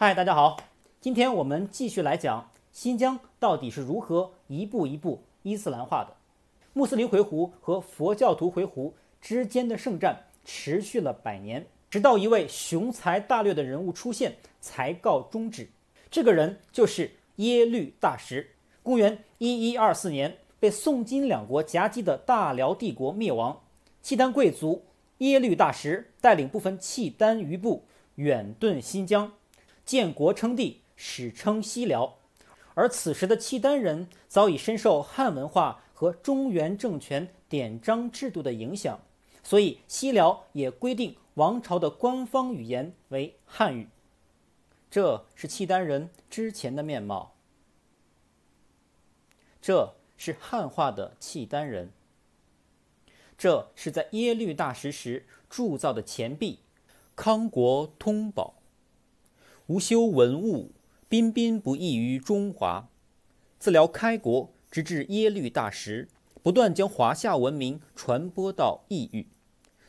嗨，大家好！今天我们继续来讲新疆到底是如何一步一步伊斯兰化的。穆斯林回鹘和佛教徒回鹘之间的圣战持续了百年，直到一位雄才大略的人物出现才告终止。这个人就是耶律大石。公元一一二四年，被宋金两国夹击的大辽帝国灭亡，契丹贵族耶律大石带领部分契丹余部远遁新疆。建国称帝，史称西辽，而此时的契丹人早已深受汉文化和中原政权典章制度的影响，所以西辽也规定王朝的官方语言为汉语。这是契丹人之前的面貌，这是汉化的契丹人，这是在耶律大石时铸造的钱币，康国通宝。无修文物，彬彬不异于中华。自辽开国直至耶律大石，不断将华夏文明传播到异域，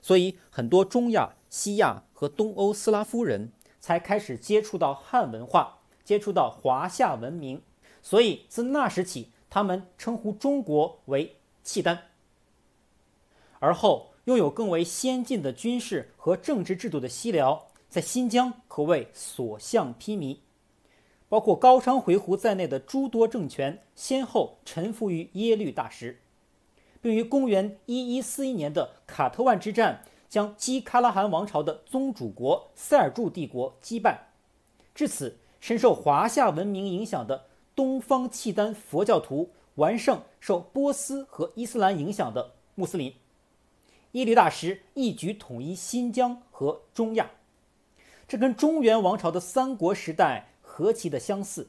所以很多中亚、西亚和东欧斯拉夫人才开始接触到汉文化，接触到华夏文明。所以自那时起，他们称呼中国为契丹。而后拥有更为先进的军事和政治制度的西辽。在新疆可谓所向披靡，包括高昌回鹘在内的诸多政权先后臣服于耶律大石，并于公元一一四一年的卡特万之战将基喀拉汗王朝的宗主国塞尔柱帝国击败。至此，深受华夏文明影响的东方契丹佛教徒完胜受波斯和伊斯兰影响的穆斯林，耶律大石一举统一新疆和中亚。这跟中原王朝的三国时代何其的相似，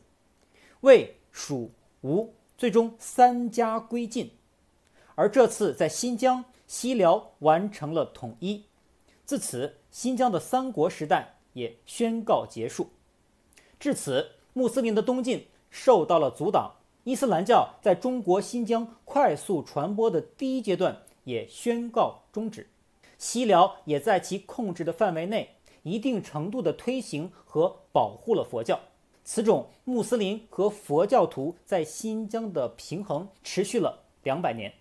魏、蜀、吴最终三家归晋，而这次在新疆西辽完成了统一，自此新疆的三国时代也宣告结束。至此，穆斯林的东进受到了阻挡，伊斯兰教在中国新疆快速传播的第一阶段也宣告终止，西辽也在其控制的范围内。一定程度的推行和保护了佛教，此种穆斯林和佛教徒在新疆的平衡持续了两百年。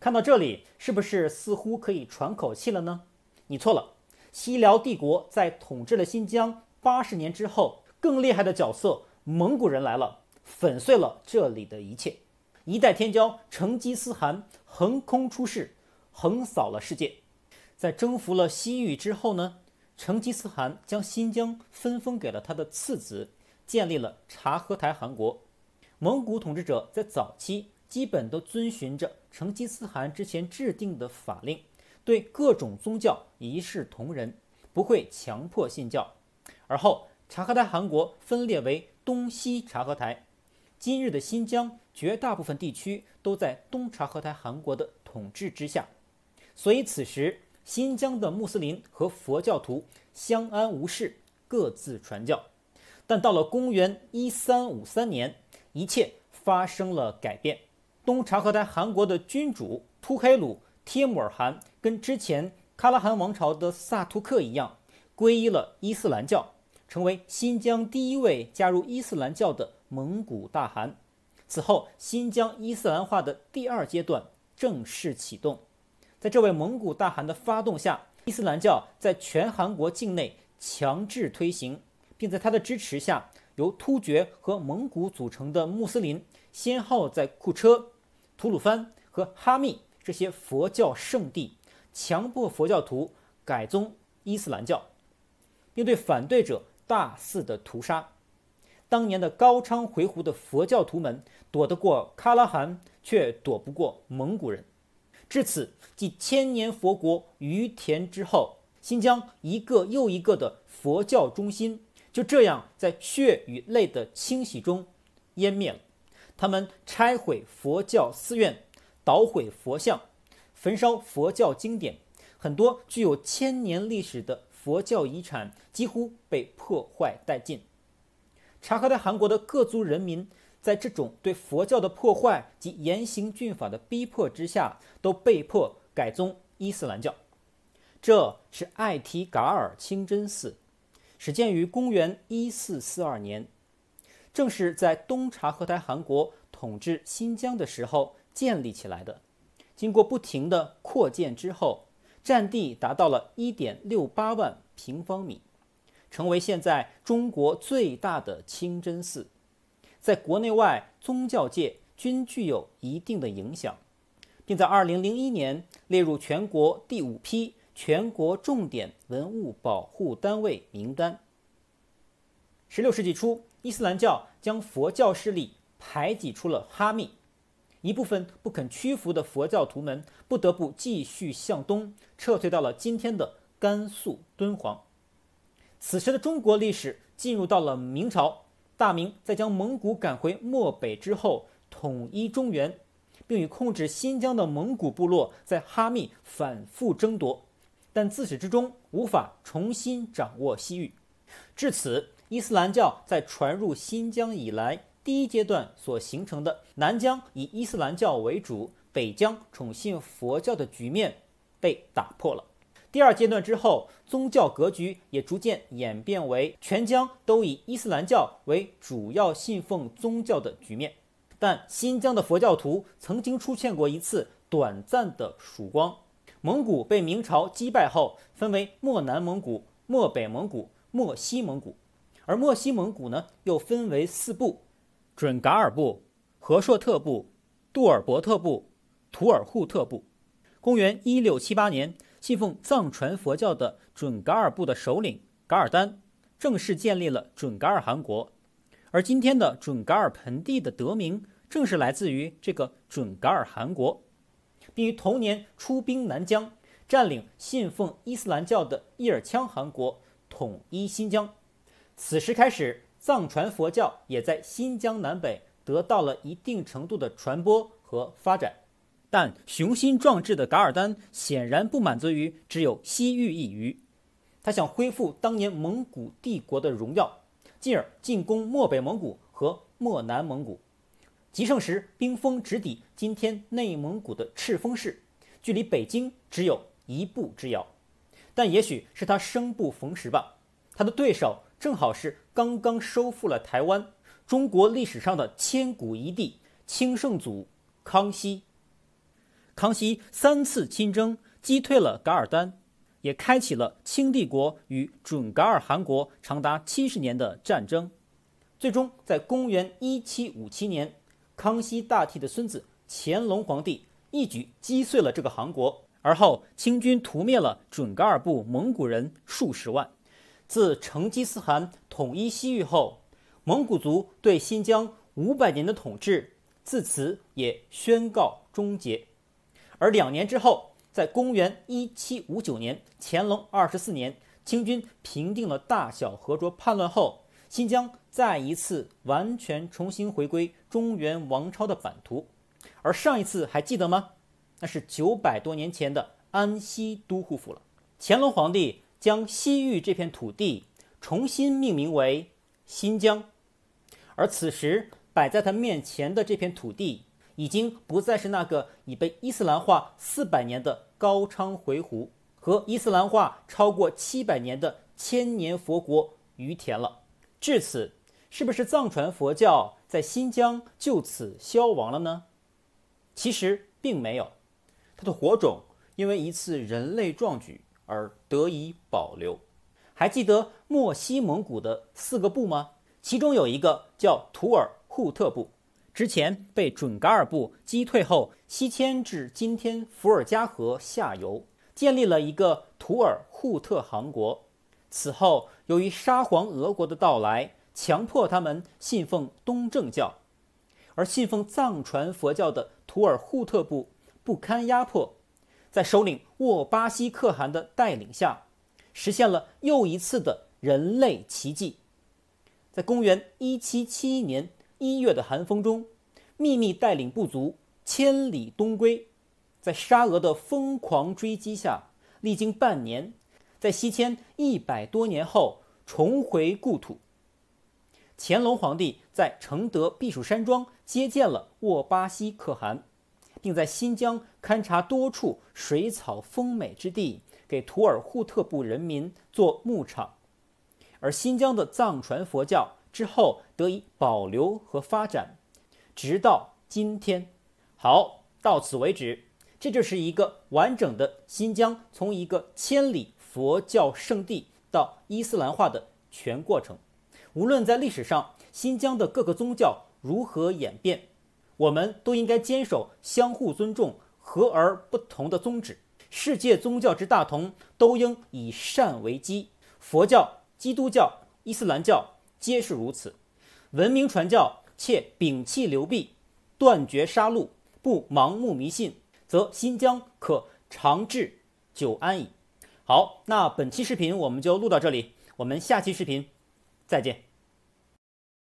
看到这里，是不是似乎可以喘口气了呢？你错了，西辽帝国在统治了新疆八十年之后，更厉害的角色——蒙古人来了，粉碎了这里的一切。一代天骄成吉思汗横空出世，横扫了世界。在征服了西域之后呢？成吉思汗将新疆分封给了他的次子，建立了察合台汗国。蒙古统治者在早期基本都遵循着成吉思汗之前制定的法令，对各种宗教一视同仁，不会强迫信教。而后，察合台汗国分裂为东西察合台。今日的新疆绝大部分地区都在东察合台汗国的统治之下，所以此时。新疆的穆斯林和佛教徒相安无事，各自传教。但到了公元一三五三年，一切发生了改变。东察合台汗国的君主突黑鲁帖木儿汗，跟之前喀拉汗王朝的萨图克一样，皈依了伊斯兰教，成为新疆第一位加入伊斯兰教的蒙古大汗。此后，新疆伊斯兰化的第二阶段正式启动。在这位蒙古大汗的发动下，伊斯兰教在全韩国境内强制推行，并在他的支持下，由突厥和蒙古组成的穆斯林先后在库车、吐鲁番和哈密这些佛教圣地，强迫佛教徒改宗伊斯兰教，并对反对者大肆的屠杀。当年的高昌回鹘的佛教徒们，躲得过喀拉汗，却躲不过蒙古人。至此，继千年佛国于田之后，新疆一个又一个的佛教中心就这样在血与泪的清洗中湮灭了。他们拆毁佛教寺院，捣毁佛像，焚烧佛教经典，很多具有千年历史的佛教遗产几乎被破坏殆尽。查克在韩国的各族人民。在这种对佛教的破坏及严刑峻法的逼迫之下，都被迫改宗伊斯兰教。这是艾提嘎尔清真寺，始建于公元一四四二年，正是在东察合台汗国统治新疆的时候建立起来的。经过不停的扩建之后，占地达到了一点六八万平方米，成为现在中国最大的清真寺。在国内外宗教界均具有一定的影响，并在二零零一年列入全国第五批全国重点文物保护单位名单。十六世纪初，伊斯兰教将佛教势力排挤出了哈密，一部分不肯屈服的佛教徒们不得不继续向东撤退到了今天的甘肃敦煌。此时的中国历史进入到了明朝。大明在将蒙古赶回漠北之后，统一中原，并与控制新疆的蒙古部落在哈密反复争夺，但自始至终无法重新掌握西域。至此，伊斯兰教在传入新疆以来第一阶段所形成的南疆以伊斯兰教为主、北疆宠信佛教的局面被打破了。第二阶段之后，宗教格局也逐渐演变为全疆都以伊斯兰教为主要信奉宗教的局面。但新疆的佛教徒曾经出现过一次短暂的曙光。蒙古被明朝击败后，分为漠南蒙古、漠北蒙古、漠西蒙古，而漠西蒙古呢，又分为四部：准噶尔部、和硕特部、杜尔伯特部、土尔扈特部。公元一六七八年。信奉藏传佛教的准噶尔部的首领噶尔丹，正式建立了准噶尔汗国，而今天的准噶尔盆地的得名，正是来自于这个准噶尔汗国，并于同年出兵南疆，占领信奉伊斯兰教的伊尔羌汗国，统一新疆。此时开始，藏传佛教也在新疆南北得到了一定程度的传播和发展。但雄心壮志的噶尔丹显然不满足于只有西域一隅，他想恢复当年蒙古帝国的荣耀，进而进攻漠北蒙古和漠南蒙古。极盛时，冰封直抵今天内蒙古的赤峰市，距离北京只有一步之遥。但也许是他生不逢时吧，他的对手正好是刚刚收复了台湾，中国历史上的千古一帝清圣祖康熙。康熙三次亲征，击退了噶尔丹，也开启了清帝国与准噶尔汗国长达七十年的战争。最终，在公元一七五七年，康熙大帝的孙子乾隆皇帝一举击碎了这个汗国。而后，清军屠灭了准噶尔部蒙古人数十万。自成吉思汗统一西域后，蒙古族对新疆五百年的统治，自此也宣告终结。而两年之后，在公元一七五九年，乾隆二十四年，清军平定了大小和卓叛乱后，新疆再一次完全重新回归中原王朝的版图。而上一次还记得吗？那是九百多年前的安西都护府了。乾隆皇帝将西域这片土地重新命名为新疆，而此时摆在他面前的这片土地。已经不再是那个已被伊斯兰化四百年的高昌回鹘和伊斯兰化超过七百年的千年佛国于田了。至此，是不是藏传佛教在新疆就此消亡了呢？其实并没有，它的火种因为一次人类壮举而得以保留。还记得漠西蒙古的四个部吗？其中有一个叫土尔扈特部。之前被准噶尔部击退后，西迁至今天伏尔加河下游，建立了一个图尔扈特汗国。此后，由于沙皇俄国的到来，强迫他们信奉东正教，而信奉藏传佛教的图尔扈特部不堪压迫，在首领沃巴西可汗的带领下，实现了又一次的人类奇迹。在公元一七七一年。一月的寒风中，秘密带领部族千里东归，在沙俄的疯狂追击下，历经半年，在西迁一百多年后重回故土。乾隆皇帝在承德避暑山庄接见了沃巴西可汗，并在新疆勘察多处水草丰美之地，给土尔扈特部人民做牧场。而新疆的藏传佛教。之后得以保留和发展，直到今天。好，到此为止，这就是一个完整的新疆，从一个千里佛教圣地到伊斯兰化的全过程。无论在历史上，新疆的各个宗教如何演变，我们都应该坚守相互尊重、和而不同的宗旨。世界宗教之大同，都应以善为基。佛教、基督教、伊斯兰教。皆是如此，文明传教，且摒弃流弊，断绝杀戮，不盲目迷信，则新疆可长治久安矣。好，那本期视频我们就录到这里，我们下期视频再见。